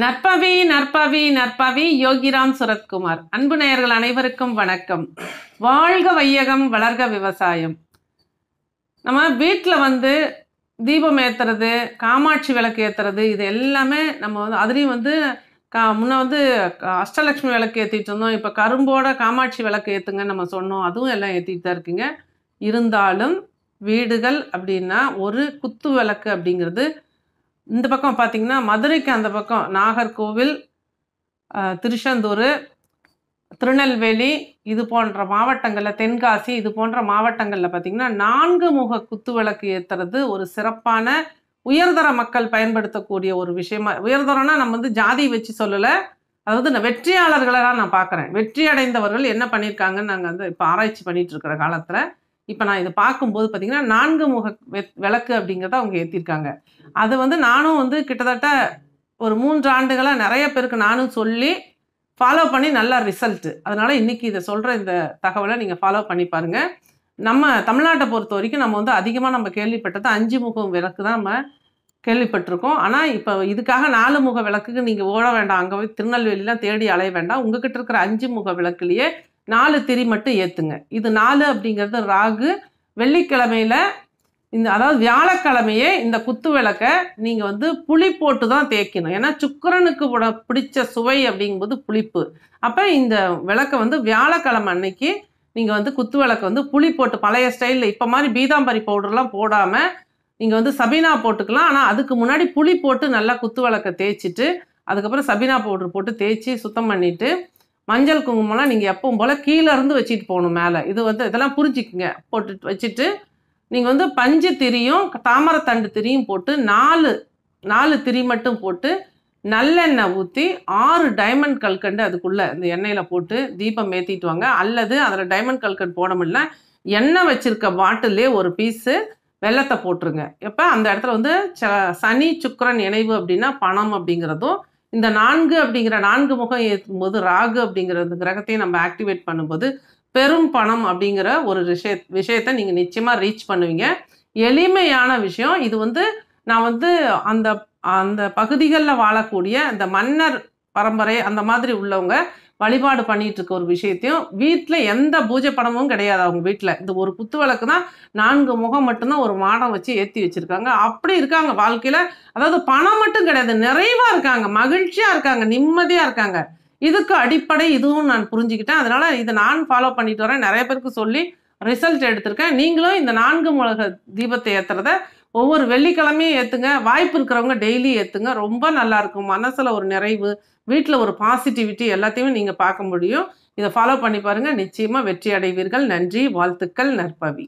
நற்பவி நற்பவி நற்பவி யோகிராம் சுரத்குமார் அன்பு நேயர்கள் அனைவருக்கும் வணக்கம் வாழ்க வையகம் வளர்க விவசாயம் நம்ம வீட்டில் வந்து தீபம் ஏற்றுறது காமாட்சி விளக்கு ஏற்றுறது இது எல்லாமே நம்ம வந்து அதுலேயும் வந்து கா முன்ன வந்து அஷ்டலக்ஷ்மி விளக்கு ஏற்றிட்டு இருந்தோம் இப்போ கரும்போட காமாட்சி விளக்கு ஏற்றுங்கன்னு நம்ம சொன்னோம் அதுவும் எல்லாம் ஏற்றிட்டு தான் இருக்குங்க இருந்தாலும் வீடுகள் அப்படின்னா ஒரு குத்து விளக்கு அப்படிங்கிறது இந்த பக்கம் பார்த்திங்கன்னா மதுரைக்கு அந்த பக்கம் நாகர்கோவில் திருச்செந்தூர் திருநெல்வேலி இது போன்ற மாவட்டங்களில் தென்காசி இது போன்ற மாவட்டங்களில் பார்த்திங்கன்னா நான்கு முக குத்துவிளக்கு ஏற்றுறது ஒரு சிறப்பான உயர்தர மக்கள் பயன்படுத்தக்கூடிய ஒரு விஷயமா உயர்தரம்னா நம்ம வந்து ஜாதி வச்சு சொல்லலை அதாவது நான் வெற்றியாளர்களெல்லாம் நான் பார்க்குறேன் வெற்றி அடைந்தவர்கள் என்ன பண்ணியிருக்காங்கன்னு நாங்கள் வந்து இப்போ ஆராய்ச்சி பண்ணிகிட்டு இருக்கிற காலத்தில் இப்போ நான் இதை பார்க்கும்போது பார்த்தீங்கன்னா நான்கு முக விளக்கு அப்படிங்கிறத அவங்க ஏற்றிருக்காங்க அது வந்து நானும் வந்து கிட்டத்தட்ட ஒரு மூன்று ஆண்டுகளாக நிறைய பேருக்கு நானும் சொல்லி ஃபாலோ பண்ணி நல்ல ரிசல்ட்டு அதனால் இன்றைக்கி இதை சொல்கிற இந்த தகவலை நீங்கள் ஃபாலோ பண்ணி பாருங்கள் நம்ம தமிழ்நாட்டை பொறுத்த வரைக்கும் நம்ம வந்து அதிகமாக நம்ம கேள்விப்பட்டது அஞ்சு முகம் விளக்கு தான் நம்ம கேள்விப்பட்டிருக்கோம் ஆனால் இப்போ இதுக்காக நாலு முக விளக்குக்கு நீங்கள் ஓட வேண்டாம் அங்கே போய் திருநெல்வேலிலாம் தேடி அலைய வேண்டாம் உங்ககிட்ட இருக்கிற அஞ்சு முக விளக்குலேயே நாலு திரி மட்டும் ஏற்றுங்க இது நாலு அப்படிங்கிறது ராகு வெள்ளிக்கிழமையில் இந்த அதாவது வியாழக்கிழமையே இந்த குத்து விளக்கை நீங்கள் வந்து புளி போட்டு தான் தேய்க்கணும் ஏன்னா சுக்கரனுக்கு பிடிச்ச சுவை அப்படிங்கும்போது புளிப்பு அப்போ இந்த விளக்கை வந்து வியாழக்கிழமை அன்னைக்கு நீங்கள் வந்து குத்து விளக்கு வந்து புளி போட்டு பழைய ஸ்டைலில் இப்போ மாதிரி பீதாம்பரி பவுடர்லாம் போடாமல் நீங்கள் வந்து சபீனா போட்டுக்கலாம் ஆனால் அதுக்கு முன்னாடி புளி போட்டு நல்லா குத்து விளக்கை தேய்ச்சிட்டு அதுக்கப்புறம் சபீனா பவுடர் போட்டு தேய்ச்சி சுத்தம் பண்ணிவிட்டு மஞ்சள் குங்குமம்லாம் நீங்கள் எப்பவும் போல் கீழே இருந்து வச்சுட்டு போகணும் மேலே இது வந்து இதெல்லாம் புரிஞ்சுக்குங்க போட்டு வச்சுட்டு நீங்கள் வந்து பஞ்சு திரியும் தாமரத்தண்டு திரியும் போட்டு நாலு நாலு திரி மட்டும் போட்டு நல்லெண்ணெய் ஊற்றி ஆறு டைமண்ட் கல்கண்டு அதுக்குள்ளே இந்த எண்ணெயில் போட்டு தீபம் ஏற்றிட்டு வாங்க அல்லது அதில் டைமண்ட் கல்கண்டு போட முடியல எண்ணெய் வச்சுருக்க பாட்டிலே ஒரு பீஸு வெள்ளத்தை போட்டுருங்க எப்போ அந்த இடத்துல வந்து ச சனி சுக்கரன் இணைவு அப்படின்னா பணம் அப்படிங்கிறதும் இந்த நான்கு அப்படிங்கிற நான்கு முகம் ஏற்றும் போது ராகு அப்படிங்கிற அந்த கிரகத்தையும் நம்ம ஆக்டிவேட் பண்ணும்போது பெரும் பணம் அப்படிங்கிற ஒரு விஷய விஷயத்தை நீங்கள் நிச்சயமாக ரீச் பண்ணுவீங்க எளிமையான விஷயம் இது வந்து நான் வந்து அந்த அந்த பகுதிகளில் வாழக்கூடிய அந்த மன்னர் பரம்பரை அந்த மாதிரி உள்ளவங்க வழிபாடு பண்ணிட்டு இருக்க ஒரு விஷயத்தையும் வீட்டில் எந்த பூஜை படமும் கிடையாது அவங்க வீட்டில் இந்த ஒரு குத்து வழக்கு தான் நான்கு முகம் மட்டும்தான் ஒரு மாடம் வச்சு ஏற்றி வச்சுருக்காங்க அப்படி இருக்காங்க வாழ்க்கையில் அதாவது பணம் மட்டும் கிடையாது நிறைவாக இருக்காங்க மகிழ்ச்சியாக இருக்காங்க நிம்மதியாக இருக்காங்க இதுக்கு அடிப்படை இதுவும் நான் புரிஞ்சுக்கிட்டேன் அதனால் இதை நான் ஃபாலோ பண்ணிட்டு வரேன் நிறைய பேருக்கு சொல்லி ரிசல்ட் எடுத்திருக்கேன் நீங்களும் இந்த நான்கு மிளக தீபத்தை ஏற்றுறத ஒவ்வொரு வெள்ளிக்கிழமையும் ஏற்றுங்க வாய்ப்பு இருக்கிறவங்க டெய்லி ஏற்றுங்க ரொம்ப நல்லாயிருக்கும் மனசில் ஒரு நிறைவு வீட்டில் ஒரு பாசிட்டிவிட்டி எல்லாத்தையுமே நீங்கள் பார்க்க முடியும் இதை ஃபாலோ பண்ணி பாருங்கள் நிச்சயமாக வெற்றி அடைவீர்கள் நன்றி வாழ்த்துக்கள் நற்பவி